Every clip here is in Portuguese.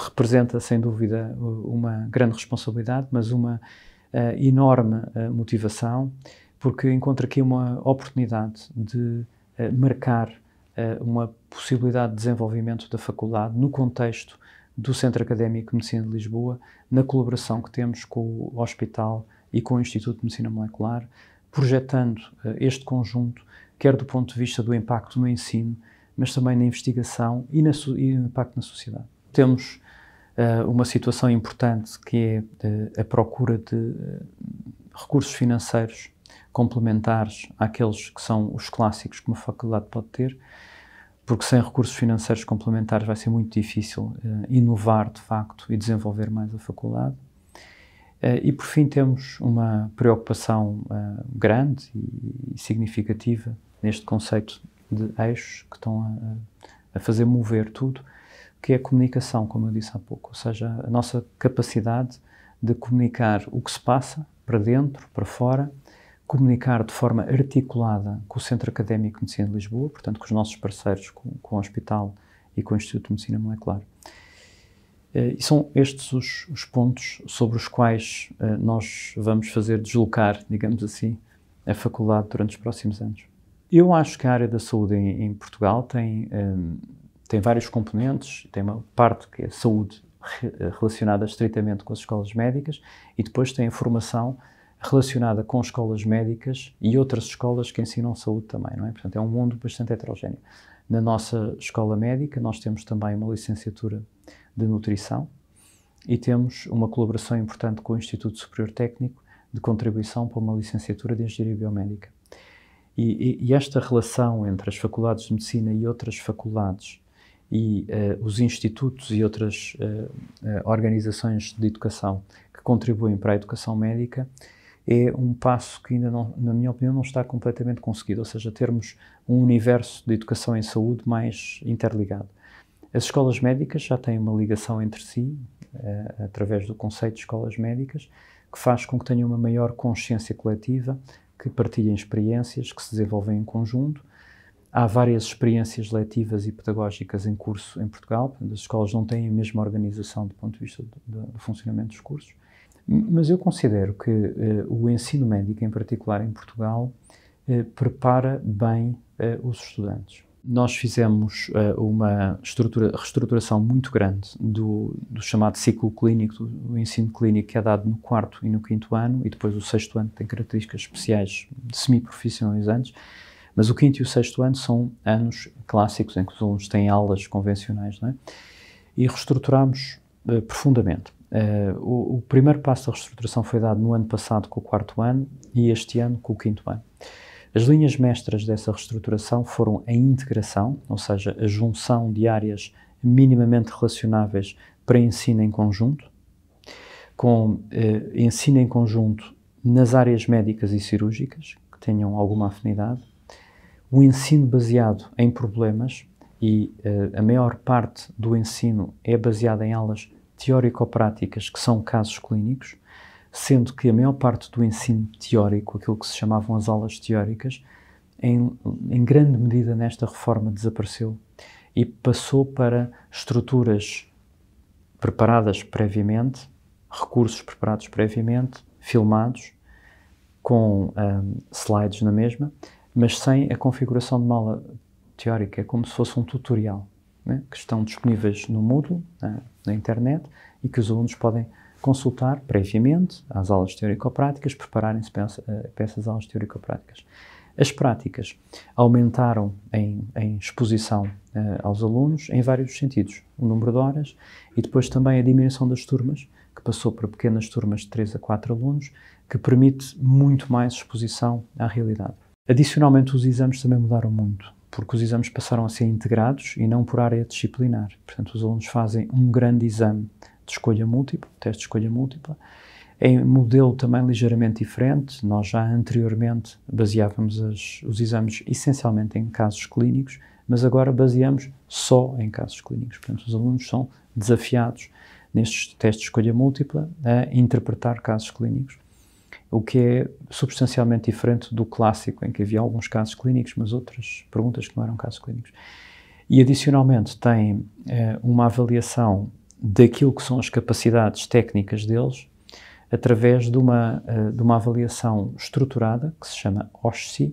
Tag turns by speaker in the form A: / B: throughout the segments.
A: representa, sem dúvida, uma grande responsabilidade, mas uma uh, enorme uh, motivação, porque encontro aqui uma oportunidade de uh, marcar uma possibilidade de desenvolvimento da faculdade no contexto do Centro Académico de Medicina de Lisboa, na colaboração que temos com o Hospital e com o Instituto de Medicina Molecular, projetando este conjunto, quer do ponto de vista do impacto no ensino, mas também na investigação e, na, e no impacto na sociedade temos uh, uma situação importante que é eh, a procura de eh, recursos financeiros complementares àqueles que são os clássicos que uma faculdade pode ter, porque sem recursos financeiros complementares vai ser muito difícil uh, inovar de facto e desenvolver mais a faculdade. Uh, e por fim, temos uma preocupação uh, grande e, e, significativa neste conceito de eixos que estão a, a fazer mover tudo, que é a comunicação, como eu disse há pouco, ou seja, a nossa capacidade de comunicar o que se passa para dentro, para fora, comunicar de forma articulada com o Centro Académico de Medicina de Lisboa, portanto, com os nossos parceiros, com, com o Hospital e com o Instituto de Medicina Molecular. Eh, e são estes os, os pontos sobre os quais uh, nós vamos fazer deslocar, digamos assim, a faculdade durante os próximos anos. Eu acho que a área da saúde em, em Portugal tem um, eh, tem vários componentes, tem uma parte que é saúde eh, relacionada estritamente com as escolas médicas e depois tem a formação relacionada com escolas médicas e outras escolas que ensinam saúde também, não é? Portanto, é um mundo bastante heterogéneo. Na nossa escola médica, nós temos também uma licenciatura de nutrição e temos uma colaboração importante com o Instituto Superior Técnico de contribuição para uma licenciatura de Engenharia Biomédica. E, e, e esta relação entre as faculdades de Medicina e outras faculdades e uh, os institutos e outras uh, organizações de educação que contribuem para a educação médica, é um passo que ainda, não, na minha opinião, não está completamente conseguido, ou seja, termos um universo de educação em saúde mais interligado. As escolas médicas já têm uma ligação entre si, uh, através do conceito de escolas médicas, que faz com que tenham uma maior consciência coletiva, que partilhem experiências, que se desenvolvem em conjunto Há várias experiências letivas e pedagógicas em curso em Portugal, as escolas não têm a mesma organização do ponto de vista do, do funcionamento dos cursos, mas eu considero que uh, o ensino médico, em particular em Portugal, uh, prepara bem uh, os estudantes. Nós fizemos uma reestruturação muito grande do, do chamado ciclo clínico, do ensino clínico que é dado no quarto e no quinto ano, e depois o sexto ano tem características especiais de semi-profissionalizantes mas o quinto e o sexto ano são anos clássicos em que os alunos têm aulas convencionais, não é? E reestruturamos uh, profundamente. Uh, o, o, primeiro passo da reestruturação foi dado no ano passado com o quarto ano e este ano com o quinto ano. As linhas mestras dessa reestruturação foram a integração, ou seja, a junção de áreas minimamente relacionáveis para ensino em conjunto, com eh, ensino em conjunto nas áreas médicas e cirúrgicas, que tenham alguma afinidade, um ensino baseado em problemas, e uh, a maior parte do ensino é baseada em aulas teórico-práticas, que são casos clínicos, sendo que a maior parte do ensino teórico, aquilo que se chamavam as aulas teóricas, em, em grande medida nesta reforma desapareceu e passou para estruturas preparadas previamente, recursos preparados previamente, filmados, com um, eh, slides na mesma, mas sem a configuração de mala teórica, é como se fosse um tutorial né, que estão disponíveis no Moodle, na, né, na, internet, e que os alunos podem consultar previamente às aulas teórico-práticas, prepararem-se para, eh, essas aulas teórico-práticas. As práticas aumentaram em, em exposição eh, aos alunos em vários sentidos. O número de horas e depois também a diminuição das turmas, que passou para pequenas turmas de 3 a 4 alunos, que permite muito mais exposição à realidade. Adicionalmente, os exames também mudaram muito, porque os exames passaram a ser integrados e não por área disciplinar. Portanto, os alunos fazem um grande exame de escolha múltipla, teste de escolha múltipla, em modelo também ligeiramente diferente. Nós já anteriormente baseávamos as, os exames essencialmente em casos clínicos, mas agora baseamos só em casos clínicos. Portanto, os alunos são desafiados nestes testes de escolha múltipla a interpretar casos clínicos o que é substancialmente diferente do clássico, em que havia alguns casos clínicos, mas outras perguntas que não eram casos clínicos. E, adicionalmente, tem eh, uma avaliação daquilo que são as capacidades técnicas deles através de uma, eh, de uma avaliação estruturada, que se chama OSCE,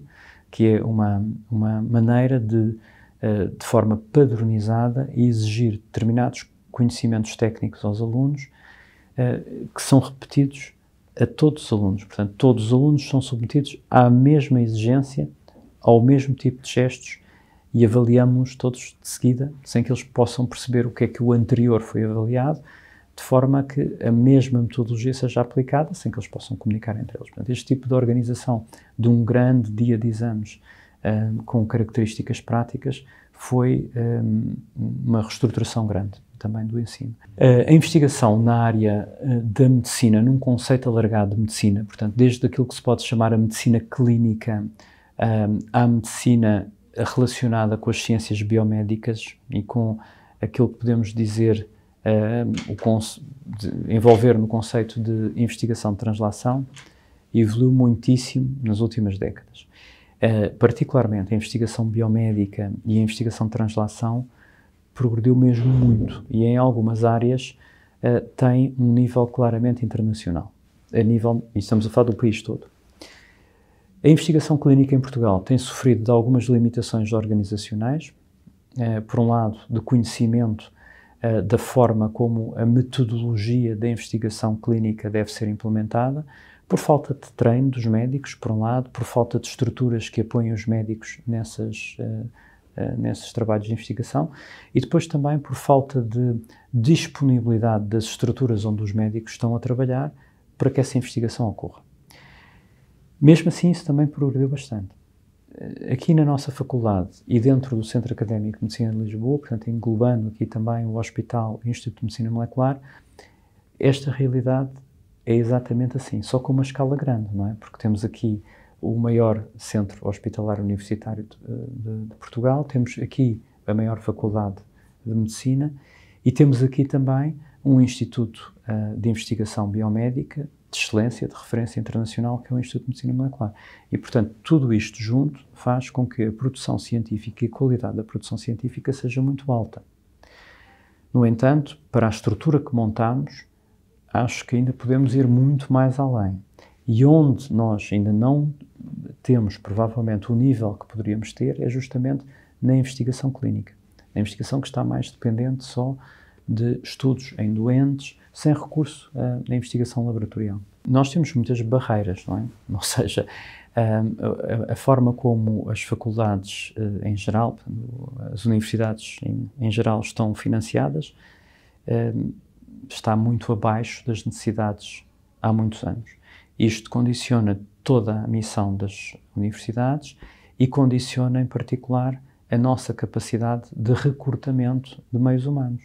A: que é uma, uma maneira de, eh, de forma padronizada, exigir determinados conhecimentos técnicos aos alunos que são repetidos a todos os alunos. Portanto, todos os alunos são submetidos à mesma exigência, ao mesmo tipo de gestos e avaliamos todos de seguida, sem que eles possam perceber o que é que o anterior foi avaliado, de forma que a mesma metodologia seja aplicada, sem que eles possam comunicar entre eles. Portanto, este tipo de organização de um grande dia de exames um, com características práticas foi um, uma reestruturação grande também do ensino. Eh, a investigação na área eh, da medicina, num conceito alargado de medicina, portanto, desde aquilo que se pode chamar a medicina clínica eh, à medicina relacionada com as ciências biomédicas e com aquilo que podemos dizer envolver no conceito de investigação de translação, evoluiu muitíssimo nas últimas décadas. particularmente a investigação biomédica e a investigação de translação progrediu mesmo muito e em algumas áreas uh, tem um nível claramente internacional. A nível, e estamos a falar do país todo. A investigação clínica em Portugal tem sofrido de algumas limitações organizacionais, uh, por um lado, de conhecimento uh, da forma como a metodologia da investigação clínica deve ser implementada, por falta de treino dos médicos, por um lado, por falta de estruturas que apoiem os médicos nessas uh, eh, nesses trabalhos de investigação e depois também por falta de disponibilidade das estruturas onde os médicos estão a trabalhar para que essa investigação ocorra. Mesmo assim, isso também progrediu bastante. Eh, aqui na nossa faculdade e dentro do Centro Académico de Medicina de Lisboa, portanto, englobando aqui também o Hospital e o Instituto de Medicina Molecular, esta realidade é exatamente assim, só com uma escala grande, não é? Porque temos aqui o maior centro hospitalar universitário de, de, de Portugal, temos aqui a maior faculdade de medicina e temos aqui também um instituto uh, de investigação biomédica de excelência, de referência internacional, que é o Instituto de Medicina Molecular. E, portanto, tudo isto junto faz com que a produção científica e a qualidade da produção científica seja muito alta. No entanto, para a estrutura que montamos, acho que ainda podemos ir muito mais além. E onde nós ainda não temos, provavelmente, o nível que poderíamos ter é justamente na investigação clínica. A investigação que está mais dependente só de estudos em doentes, sem recurso uh, eh, à investigação laboratorial. Nós temos muitas barreiras, não é? Ou seja, ehm, a, forma como as faculdades eh, em geral, as universidades em, geral estão financiadas, ehm, está muito abaixo das necessidades há muitos anos. Isto condiciona toda a missão das universidades e condiciona, em particular, a nossa capacidade de recrutamento de meios humanos.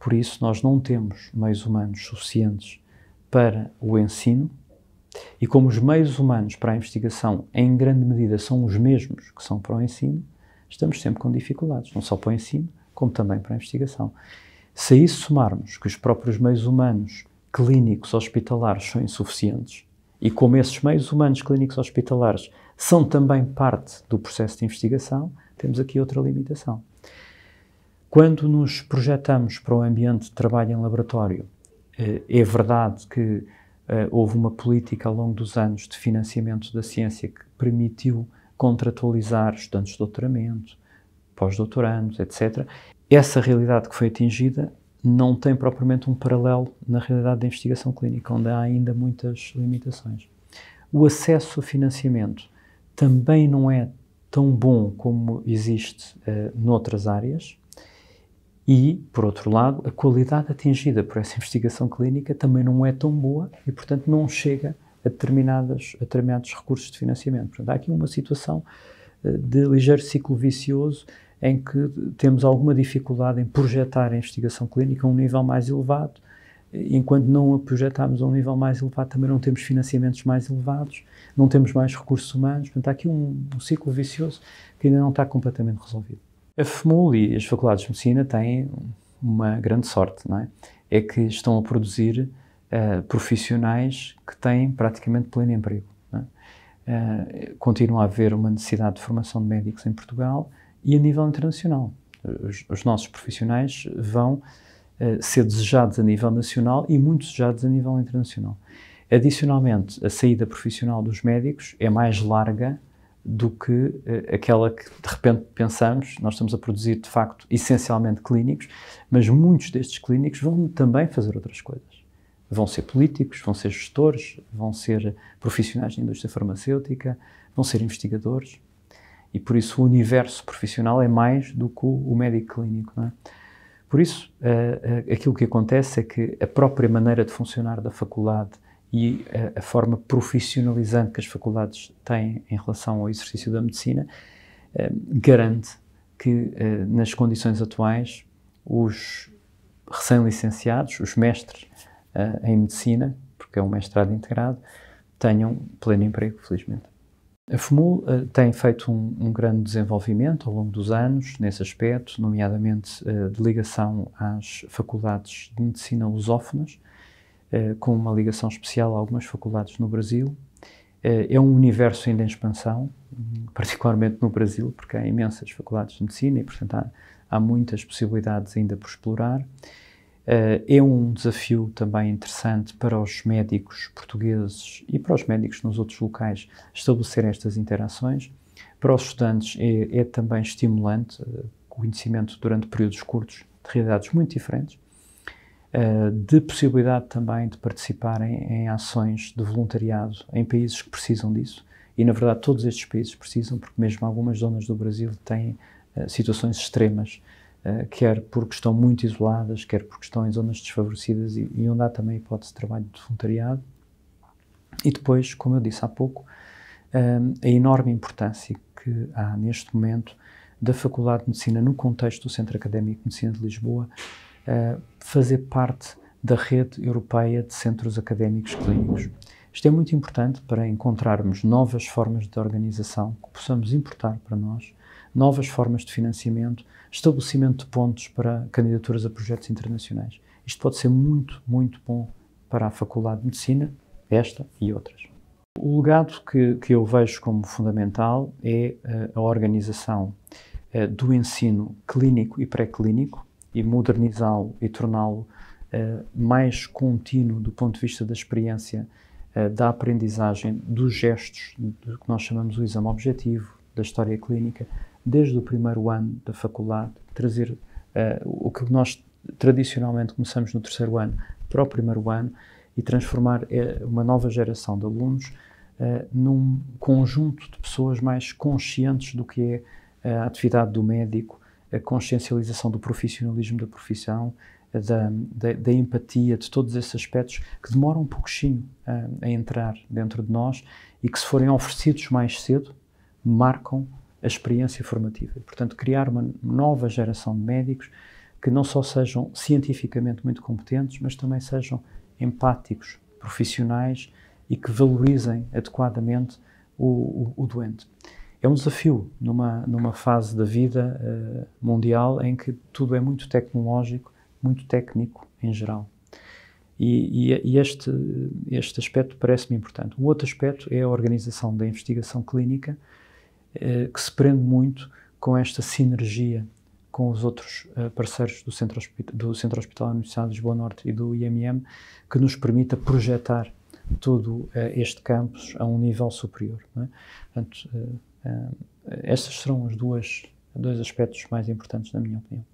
A: Por isso, nós não temos meios humanos suficientes para o ensino, e como os meios humanos para a investigação, em grande medida, são os mesmos que são para o ensino, estamos sempre com dificuldades, não só para o ensino, como também para a investigação. Se a isso somarmos que os próprios meios humanos clínicos hospitalares são insuficientes, e como esses meios humanos clínicos hospitalares são também parte do processo de investigação, temos aqui outra limitação. Quando nos projetamos para o ambiente de trabalho em laboratório, eh, é verdade que eh, houve uma política ao longo dos anos de financiamento da ciência que permitiu contratualizar estudantes de doutoramento, pós-doutorandos, etc. Essa realidade que foi atingida não tem propriamente um paralelo na realidade da investigação clínica, onde há ainda muitas limitações. O acesso ao financiamento também não é tão bom como existe uh, noutras áreas. E, por outro lado, a qualidade atingida por essa investigação clínica também não é tão boa e, portanto, não chega a, determinadas, a determinados recursos de financiamento. Portanto, há aqui uma situação eh, de ligeiro ciclo vicioso em que temos alguma dificuldade em projetar a investigação clínica a um nível mais elevado. Enquanto não a projetarmos a um nível mais elevado, também não temos financiamentos mais elevados, não temos mais recursos humanos. Portanto, há aqui um, um ciclo vicioso que ainda não está completamente resolvido. A FMUL e as Faculdades de Medicina têm uma grande sorte, não é? É que estão a produzir uh, profissionais que têm praticamente pleno emprego. É? Uh, continua a haver uma necessidade de formação de médicos em Portugal, e a nível internacional. Os, os nossos profissionais vão uh, ser desejados a nível nacional e muito desejados a nível internacional. Adicionalmente, a saída profissional dos médicos é mais larga do que uh, aquela que de repente pensamos. Nós estamos a produzir, de facto, essencialmente clínicos, mas muitos destes clínicos vão também fazer outras coisas. Vão ser políticos, vão ser gestores, vão ser profissionais da indústria farmacêutica, vão ser investigadores. E por isso o universo profissional é mais do que o médico clínico. É? Por isso, eh, eh, aquilo que acontece é que a própria maneira de funcionar da faculdade e eh, a, forma profissionalizante que as faculdades têm em relação ao exercício da medicina garante que, nas condições atuais, os recém-licenciados, os mestres em medicina, porque é um mestrado integrado, tenham pleno emprego, felizmente. A FUMUL uh, eh, tem feito um, um, grande desenvolvimento ao longo dos anos nesse aspecto, nomeadamente uh, de ligação às faculdades de medicina lusófonas, uh, com uma ligação especial a algumas faculdades no Brasil. é um universo ainda em expansão, particularmente no Brasil, porque há imensas faculdades de medicina e, portanto, há, há muitas possibilidades ainda por explorar. Eh, é um desafio também interessante para os médicos portugueses e para os médicos nos outros locais estabelecer estas interações. Para os estudantes é, é também estimulante eh, conhecimento durante períodos curtos de realidades muito diferentes, eh, de possibilidade também de participarem em ações de voluntariado em países que precisam disso. E, na verdade, todos estes países precisam, porque mesmo algumas zonas do Brasil têm situações extremas eh, quer porque estão muito isoladas, quer porque estão em zonas desfavorecidas e, e onde há também hipótese de trabalho de voluntariado. E depois, como eu disse há pouco, ehm, a enorme importância que há neste momento da Faculdade de Medicina, no contexto do Centro Académico de Medicina de Lisboa, eh, fazer parte da rede europeia de centros académicos clínicos. Isto é muito importante para encontrarmos novas formas de organização que possamos importar para nós novas formas de financiamento, estabelecimento de pontos para candidaturas a projetos internacionais. Isto pode ser muito, muito bom para a Faculdade de Medicina, esta e outras. O legado que, que eu vejo como fundamental é eh, a organização eh, do ensino clínico e pré-clínico e modernizá-lo e torná-lo eh, mais contínuo do ponto de vista da experiência da aprendizagem dos gestos, do que nós chamamos o exame objetivo, da história clínica, desde o primeiro ano da faculdade, trazer uh, o que nós tradicionalmente começamos no terceiro ano para o primeiro ano e transformar eh, uma nova geração de alunos uh, num conjunto de pessoas mais conscientes do que é a atividade do médico, a consciencialização do profissionalismo da profissão, da, da, da, empatia, de todos esses aspectos que demoram um pouquinho a, a, entrar dentro de nós e que, se forem oferecidos mais cedo, marcam a experiência formativa. portanto, criar uma nova geração de médicos que não só sejam cientificamente muito competentes, mas também sejam empáticos, profissionais e que valorizem adequadamente o, o, o doente. É um desafio numa, numa fase da vida uh, mundial em que tudo é muito tecnológico, muito técnico em geral. E, e, e este, este aspecto parece-me importante. O outro aspecto é a organização da investigação clínica, eh, que se prende muito com esta sinergia com os outros eh, parceiros do Centro, do Centro Hospitalar da Universidade de Lisboa Norte e do IMM, que nos permita projetar todo eh, este campus a um nível superior. É? Portanto, estas serão as duas, dois aspectos mais importantes, na minha opinião.